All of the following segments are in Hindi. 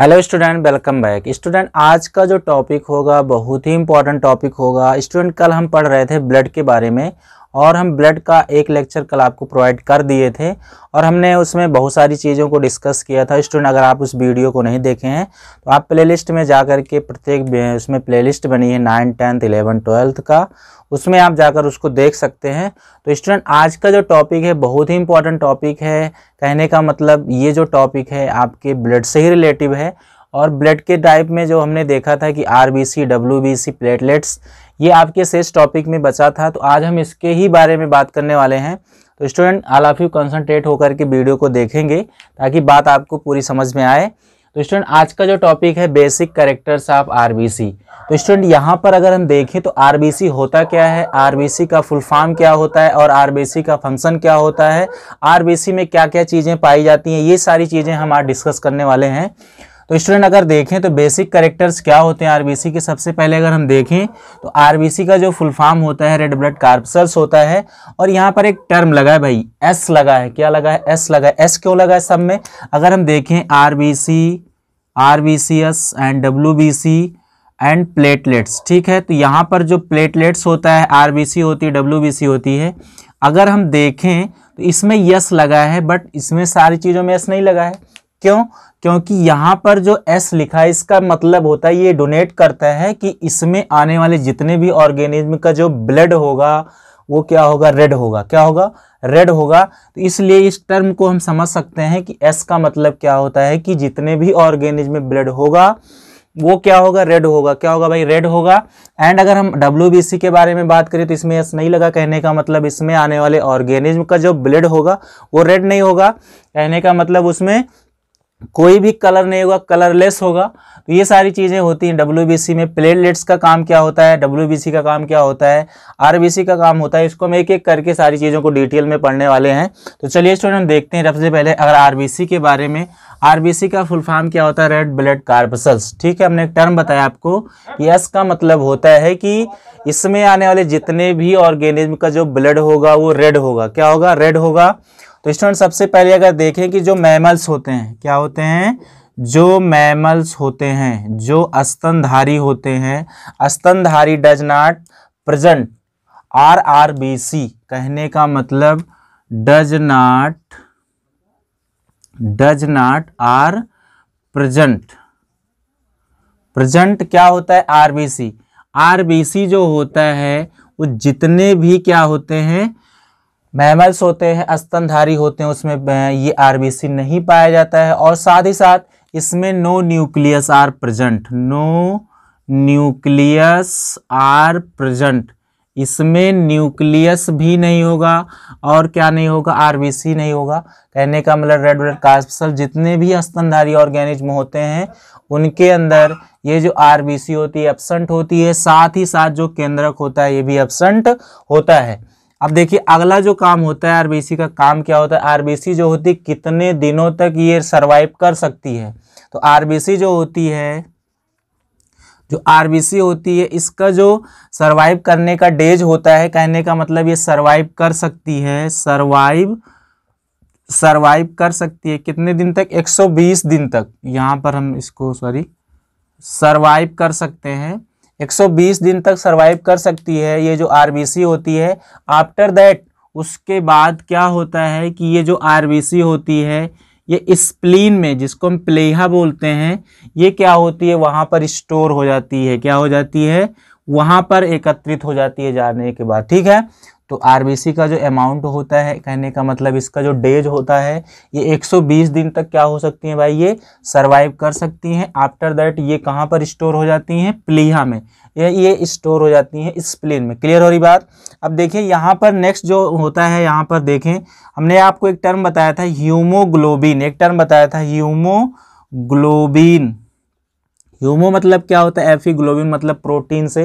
hello student welcome back student आज का जो टॉपिक होगा बहुत ही इंपॉर्टेंट टॉपिक होगा स्टूडेंट कल हम पढ़ रहे थे ब्लड के बारे में और हम ब्लड का एक लेक्चर कल आपको प्रोवाइड कर दिए थे और हमने उसमें बहुत सारी चीज़ों को डिस्कस किया था स्टूडेंट अगर आप उस वीडियो को नहीं देखे हैं तो आप प्लेलिस्ट में जा कर के प्रत्येक उसमें प्लेलिस्ट बनी है नाइन टेंथ इलेवन ट्वेल्थ का उसमें आप जाकर उसको देख सकते हैं तो स्टूडेंट आज का जो टॉपिक है बहुत ही इंपॉर्टेंट टॉपिक है कहने का मतलब ये जो टॉपिक है आपके ब्लड से ही रिलेटिव है और ब्लड के टाइप में जो हमने देखा था कि R B C W B C platelets ये आपके शेष टॉपिक में बचा था तो आज हम इसके ही बारे में बात करने वाले हैं तो student all of you concentrate होकर के वीडियो को देखेंगे ताकि बात आपको पूरी समझ में आए तो स्टूडेंट आज का जो टॉपिक है बेसिक करेक्टर्स ऑफ सी तो स्टूडेंट यहाँ पर अगर हम देखें तो सी होता क्या है सी का फुल फॉर्म क्या होता है और सी का फंक्शन क्या होता है सी में क्या क्या चीज़ें पाई जाती हैं ये सारी चीज़ें हम आज डिस्कस करने वाले हैं तो स्टूडेंट अगर देखें तो बेसिक करेक्टर्स क्या होते हैं आरबीसी के सबसे पहले अगर हम देखें तो आरबीसी का जो फुल फॉर्म होता है रेड ब्लड कार्पसल्स होता है और यहाँ पर एक टर्म लगा है भाई एस लगा है क्या लगा है एस लगा है एस क्यों लगा है सब में अगर हम देखें C S and C and platelets ठीक है तो यहाँ पर जो प्लेटलेट्स होता है सी होती है सी होती है अगर हम देखें तो इसमें यस लगा है बट इसमें सारी चीज़ों में यस नहीं लगा है क्यों क्योंकि यहाँ पर जो एस लिखा है इसका मतलब होता है ये डोनेट करता है कि इसमें आने वाले जितने भी ऑर्गेनिज्म का जो ब्लड होगा वो क्या होगा रेड होगा क्या होगा रेड होगा तो इसलिए इस टर्म को हम समझ सकते हैं कि एस का मतलब क्या होता है कि जितने भी ऑर्गेनिज्म में ब्लड होगा वो क्या होगा रेड होगा क्या होगा भाई रेड होगा एंड अगर हम डब्ल्यू के बारे में बात करें तो इसमें एस नहीं लगा कहने का मतलब इसमें आने वाले ऑर्गेनिज्म का जो ब्लड होगा वो रेड नहीं होगा कहने का मतलब उसमें कोई भी कलर नहीं होगा कलरलेस होगा तो ये सारी चीज़ें होती हैं डब्ल्यू में प्लेटलेट्स का काम क्या होता है डब्ल्यू का काम क्या होता है आर का काम होता है इसको हम एक एक करके सारी चीज़ों को डिटेल में पढ़ने वाले हैं तो चलिए स्टूडेंट देखते हैं सबसे पहले अगर आर के बारे में आर का फुल फॉर्म क्या होता है रेड ब्लड कार्पसल्स ठीक है हमने एक टर्म बताया आपको यस का मतलब होता है कि इसमें आने वाले जितने भी ऑर्गेनिज्म का जो ब्लड होगा वो रेड होगा क्या होगा रेड होगा तो स्टूडेंट सबसे पहले अगर देखें कि जो मैमल्स होते हैं क्या होते हैं जो मैमल्स होते हैं जो अस्तनधारी होते हैं अस्तनधारी does not present are R B C कहने का मतलब does not does not are present present क्या होता है आरबीसी आरबीसी जो होता है वो जितने भी क्या होते हैं मैमल्स होते हैं अस्तनधारी होते हैं उसमें ये आरबीसी नहीं पाया जाता है और साथ ही साथ इसमें no nucleus are present no nucleus are present इसमें न्यूक्लियस भी नहीं होगा और क्या नहीं होगा आरबीसी नहीं होगा कहने का मतलब रेड ब्लड कार्पसल जितने भी स्तनधारी ऑर्गेनिज्म होते हैं उनके अंदर ये जो आरबीसी होती है एबसेंट होती है साथ ही साथ जो केंद्रक होता है ये भी एबसेंट होता है अब देखिए अगला जो काम होता है आरबीसी का काम क्या होता है आरबीसी जो होती है कितने दिनों तक ये सर्वाइव कर सकती है तो आरबीसी जो होती है जो आरबीसी होती है इसका जो सरवाइव करने का डेज होता है कहने का मतलब ये सरवाइव कर सकती है सरवाइव सरवाइव कर सकती है कितने दिन तक 120 दिन तक यहाँ पर हम इसको सॉरी सरवाइव कर सकते हैं 120 दिन तक सर्वाइव कर सकती है ये जो आरबीसी होती है आफ्टर दैट उसके बाद क्या होता है कि ये जो आरबीसी होती है ये स्प्लीन में जिसको हम प्लेहा बोलते हैं ये क्या होती है वहाँ पर स्टोर हो जाती है क्या हो जाती है वहाँ पर एकत्रित हो जाती है जाने के बाद ठीक है तो आरबीसी का जो अमाउंट होता है कहने का मतलब इसका जो डेज होता है ये 120 दिन तक क्या हो सकती हैं भाई ये सरवाइव कर सकती हैं आफ्टर दैट ये कहाँ पर स्टोर हो जाती हैं प्लीहा में ये ये स्टोर हो जाती हैं स्प्लिन में क्लियर हो रही बात अब देखिए यहाँ पर नेक्स्ट जो होता है यहाँ पर देखें हमने आपको एक टर्म बताया था ह्यूमोग्लोबिन एक टर्म बताया था ह्यूमोग्लोबिन ह्यूमो मतलब क्या होता है एफी ग्लोबिन e मतलब प्रोटीन से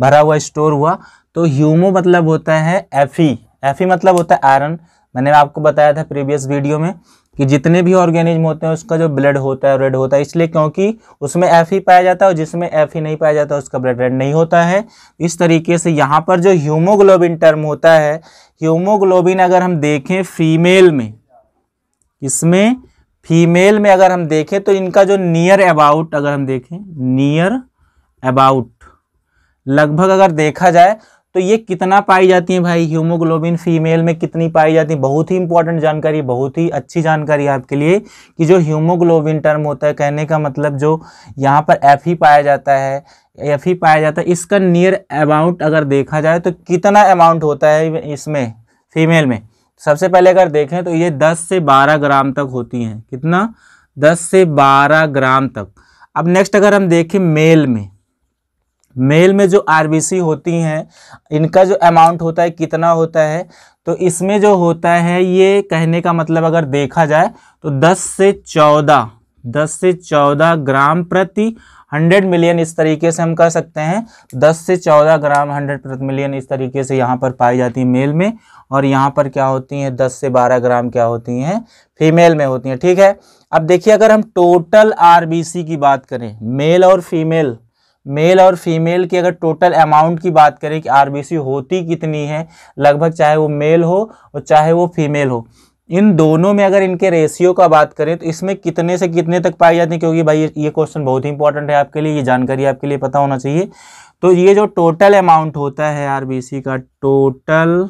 भरा हुआ स्टोर हुआ तो ह्यूमो मतलब होता है एफी एफी मतलब होता है आयरन मैंने आपको बताया था प्रीवियस वीडियो में कि जितने भी ऑर्गेनिज्म होते हैं उसका जो ब्लड होता है रेड होता है इसलिए क्योंकि उसमें एफ ही पाया जाता है और जिसमें एफ ही नहीं पाया जाता उसका ब्लड रेड नहीं होता है इस तरीके से यहाँ पर जो ह्यूमोग्लोबिन टर्म होता है ह्यूमोग्लोबिन अगर हम देखें फीमेल में इसमें फीमेल में अगर हम देखें तो इनका जो नियर अबाउट अगर हम देखें नियर अबाउट लगभग अगर देखा जाए तो ये कितना पाई जाती है भाई हीमोग्लोबिन फीमेल में कितनी पाई जाती है बहुत ही इंपॉर्टेंट जानकारी बहुत ही अच्छी जानकारी आपके लिए कि जो ह्यूमोग्लोबिन टर्म होता है कहने का मतलब जो यहाँ पर एफ ही पाया जाता है एफ ही पाया जाता है इसका नियर अमाउंट अगर देखा जाए तो कितना अमाउंट होता है इसमें फीमेल में सबसे पहले अगर देखें तो ये दस से बारह ग्राम तक होती हैं कितना दस से बारह ग्राम तक अब नेक्स्ट अगर हम देखें मेल में मेल में जो आरबीसी होती हैं इनका जो अमाउंट होता है कितना होता है तो इसमें जो होता है ये कहने का मतलब अगर देखा जाए तो 10 से 14 10 से 14 ग्राम प्रति 100 मिलियन इस तरीके से हम कह सकते हैं 10 से 14 ग्राम 100 प्रति मिलियन इस तरीके से यहाँ पर पाई जाती है मेल में और यहाँ पर क्या होती हैं 10 से 12 ग्राम क्या होती हैं फीमेल में होती हैं ठीक है अब देखिए अगर हम टोटल आरबीसी की बात करें मेल और फीमेल मेल और फीमेल की अगर टोटल अमाउंट की बात करें कि आरबीसी होती कितनी है लगभग चाहे वो मेल हो और चाहे वो फीमेल हो इन दोनों में अगर इनके रेशियो का बात करें तो इसमें कितने से कितने तक पाई जाती है क्योंकि भाई ये क्वेश्चन बहुत ही इंपॉर्टेंट है आपके लिए ये जानकारी आपके लिए पता होना चाहिए तो ये जो टोटल अमाउंट होता है आर का टोटल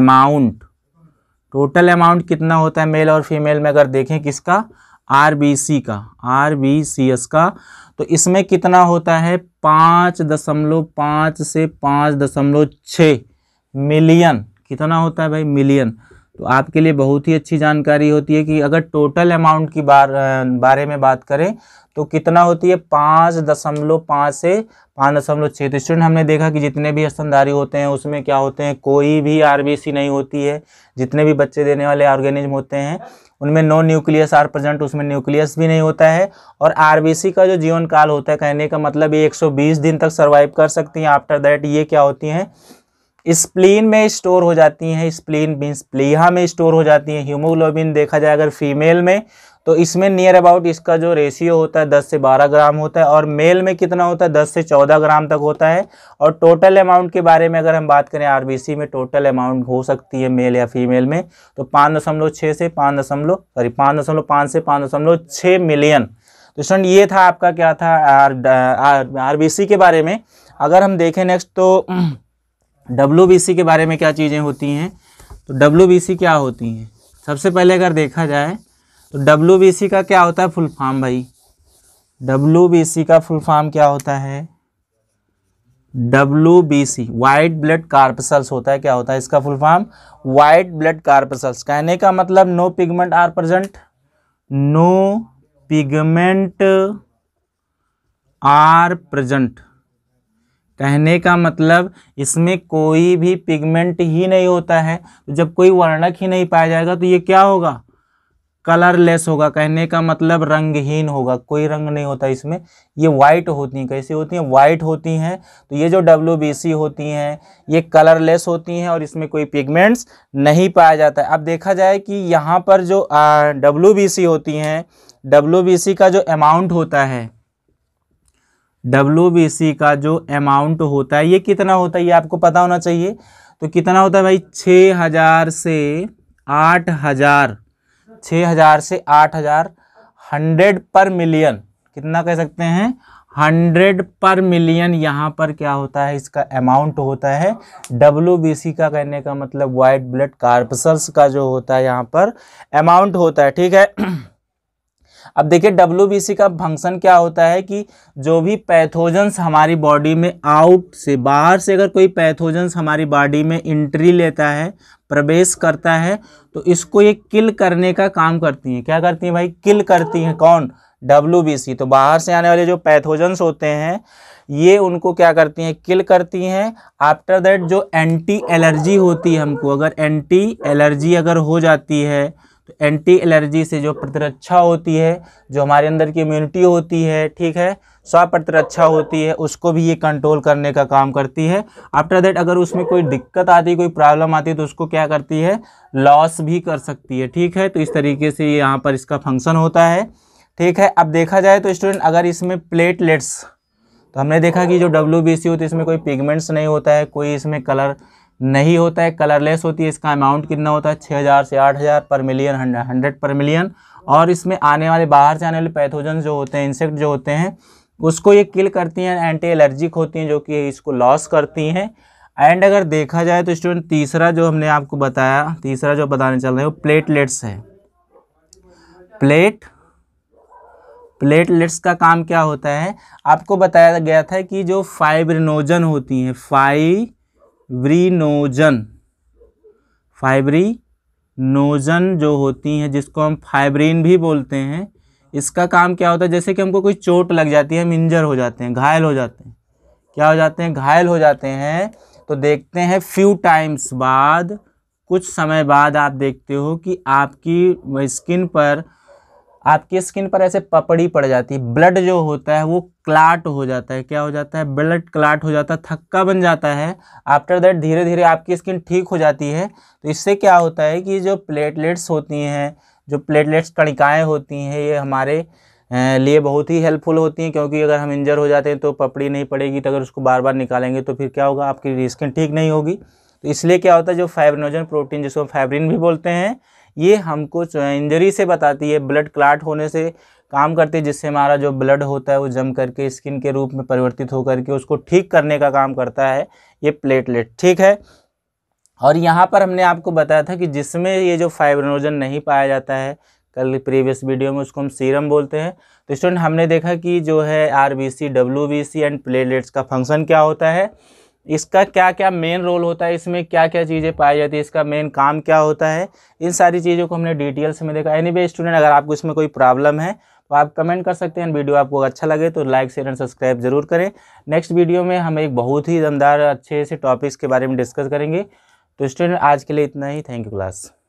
अमाउंट टोटल अमाउंट कितना होता है मेल और फीमेल में अगर देखें किसका आर बी सी का आर बी सी एस का तो इसमें कितना होता है पाँच दशमलव पाँच से पाँच दशमलव छ मिलियन कितना होता है भाई मिलियन तो आपके लिए बहुत ही अच्छी जानकारी होती है कि अगर टोटल अमाउंट की बार बारे में बात करें तो कितना होती है पाँच दशमलव पाँच से पाँच दशमलव छः तो स्टूडेंट हमने देखा कि जितने भी स्तनधारी होते हैं उसमें क्या होते हैं कोई भी आरबीसी नहीं होती है जितने भी बच्चे देने वाले ऑर्गेनिज्म होते हैं उनमें नो न्यूक्लियस आर प्रेजेंट उसमें न्यूक्लियस भी नहीं होता है और आरबीसी का जो जीवन काल होता है कहने का मतलब ये 120 दिन तक सर्वाइव कर सकती हैं आफ्टर दैट ये क्या होती हैं स्प्लीन में स्टोर हो जाती हैं स्प्लीन मीन्स प्लीहा में स्टोर हो जाती हैं हीमोग्लोबिन देखा जाए अगर फीमेल में तो इसमें नियर अबाउट इसका जो रेशियो होता है 10 से 12 ग्राम होता है और मेल में कितना होता है 10 से 14 ग्राम तक होता है और टोटल अमाउंट के बारे में अगर हम बात करें आरबीसी में टोटल अमाउंट हो सकती है मेल या फीमेल में तो पाँच दशमलव छः से पाँच दशमलव सॉरी पाँच दशमलव पाँच से पाँच दशमलव छः मिलियन तो स्टूडेंट ये था आपका क्या था आर बी के बारे में अगर हम देखें नेक्स्ट तो डब्ल्यू के बारे में क्या चीज़ें होती हैं तो डब्ल्यू क्या होती हैं सबसे पहले अगर देखा जाए तो डब्ल्यू का क्या होता है फुल फॉर्म भाई डब्ल्यू का फुल फॉर्म क्या होता है W B C white blood corpuscles होता है क्या होता है इसका full form white blood corpuscles कहने का मतलब no pigment are present no pigment are present कहने का मतलब इसमें कोई भी पिगमेंट ही नहीं होता है तो जब कोई वर्णक ही नहीं पाया जाएगा तो ये क्या होगा कलरलेस होगा कहने का मतलब रंगहीन होगा कोई रंग नहीं होता इसमें ये वाइट होती हैं कैसी होती हैं वाइट होती हैं तो ये जो डब्ल्यू होती हैं ये कलरलेस होती हैं और इसमें कोई पिगमेंट्स नहीं पाया जाता है अब देखा जाए कि यहाँ पर जो डब्ल्यू होती हैं डब्ल्यू का जो अमाउंट होता है डब्ल्यू का जो अमाउंट होता है ये कितना होता है ये आपको पता होना चाहिए तो कितना होता है भाई छः हज़ार से आठ हज़ार छः हज़ार से आठ हज़ार हंड्रेड पर मिलियन कितना कह सकते हैं हंड्रेड पर मिलियन यहाँ पर क्या होता है इसका अमाउंट होता है डब्ल्यू का कहने का मतलब वाइट ब्लड कार्पसल्स का जो होता है यहाँ पर अमाउंट होता है ठीक है अब देखिए डब्ल्यू का फंक्शन क्या होता है कि जो भी पैथोजन्स हमारी बॉडी में आउट से बाहर से अगर कोई पैथोजन्स हमारी बॉडी में इंट्री लेता है प्रवेश करता है तो इसको ये किल करने का काम करती हैं क्या करती हैं भाई किल करती हैं कौन डब्ल्यू तो बाहर से आने वाले जो पैथोजन्स होते हैं ये उनको क्या करती हैं किल करती हैं आफ्टर दैट जो एंटी एलर्जी होती है हमको अगर एंटी एलर्जी अगर हो जाती है तो एंटी एलर्जी से जो प्रतिरक्षा होती है जो हमारे अंदर की इम्यूनिटी होती है ठीक है स्व प्रतिरक्षा होती है उसको भी ये कंट्रोल करने का काम करती है आफ्टर दैट अगर उसमें कोई दिक्कत आती है कोई प्रॉब्लम आती है तो उसको क्या करती है लॉस भी कर सकती है ठीक है तो इस तरीके से ये यहाँ पर इसका फंक्शन होता है ठीक है अब देखा जाए तो स्टूडेंट अगर इसमें प्लेटलेट्स तो हमने देखा कि जो डब्ल्यू बी सी होती है इसमें कोई पिगमेंट्स नहीं होता है कोई इसमें कलर नहीं होता है कलरलेस होती है इसका अमाउंट कितना होता है छः हज़ार से आठ हज़ार पर मिलियन हंड्रेड पर मिलियन और इसमें आने वाले बाहर से आने वाले पैथोजन जो होते हैं इंसेक्ट जो होते हैं उसको ये किल करती हैं एंटी एलर्जिक होती हैं जो कि इसको लॉस करती हैं एंड अगर देखा जाए तो स्टूडेंट तीसरा जो हमने आपको बताया तीसरा जो बताने चल रहे हैं वो प्लेटलेट्स है प्लेट प्लेटलेट्स का काम क्या होता है आपको बताया गया था कि जो फाइब्रिनोजन होती हैं फाइव फाइब्रीनोजन फाइब्रीनोजन जो होती हैं जिसको हम फाइब्रीन भी बोलते हैं इसका काम क्या होता है जैसे कि हमको कोई चोट लग जाती है हम इंजर हो जाते हैं घायल हो जाते हैं क्या हो जाते हैं घायल हो जाते हैं तो देखते हैं फ्यू टाइम्स बाद कुछ समय बाद आप देखते हो कि आपकी स्किन पर आपकी स्किन पर ऐसे पपड़ी पड़ जाती है ब्लड जो होता है वो क्लाट हो जाता है क्या हो जाता है ब्लड क्लाट हो जाता है थक्का बन जाता है आफ्टर दैट धीरे धीरे आपकी स्किन ठीक हो जाती है तो इससे क्या होता है कि जो प्लेटलेट्स होती हैं जो प्लेटलेट्स कणिकाएँ होती हैं ये हमारे लिए बहुत ही हेल्पफुल होती हैं क्योंकि अगर हम इंजर हो जाते हैं तो पपड़ी नहीं पड़ेगी तो अगर उसको बार बार निकालेंगे तो फिर क्या होगा आपकी स्किन ठीक नहीं होगी तो इसलिए क्या होता है जो फाइब्रोजन प्रोटीन जिसको फाइब्रिन भी बोलते हैं ये हमको जो है इंजरी से बताती है ब्लड क्लाट होने से काम करती है जिससे हमारा जो ब्लड होता है वो जम करके स्किन के रूप में परिवर्तित होकर के उसको ठीक करने का काम करता है ये प्लेटलेट ठीक है और यहाँ पर हमने आपको बताया था कि जिसमें ये जो फाइब्रोजन नहीं पाया जाता है कल प्रीवियस वीडियो में उसको हम सीरम बोलते हैं तो स्टूडेंट हमने देखा कि जो है R B C W B C and platelets का फंक्शन क्या होता है इसका क्या क्या मेन रोल होता है इसमें क्या क्या चीज़ें पाई जाती है इसका मेन काम क्या होता है इन सारी चीज़ों को हमने डिटेल्स में देखा एनी anyway, स्टूडेंट अगर आपको इसमें कोई प्रॉब्लम है तो आप कमेंट कर सकते हैं वीडियो आपको अच्छा लगे तो लाइक शेयर एंड सब्सक्राइब जरूर करें नेक्स्ट वीडियो में हम एक बहुत ही दमदार अच्छे से टॉपिक्स के बारे में डिस्कस करेंगे तो स्टूडेंट आज के लिए इतना ही थैंक यू क्लास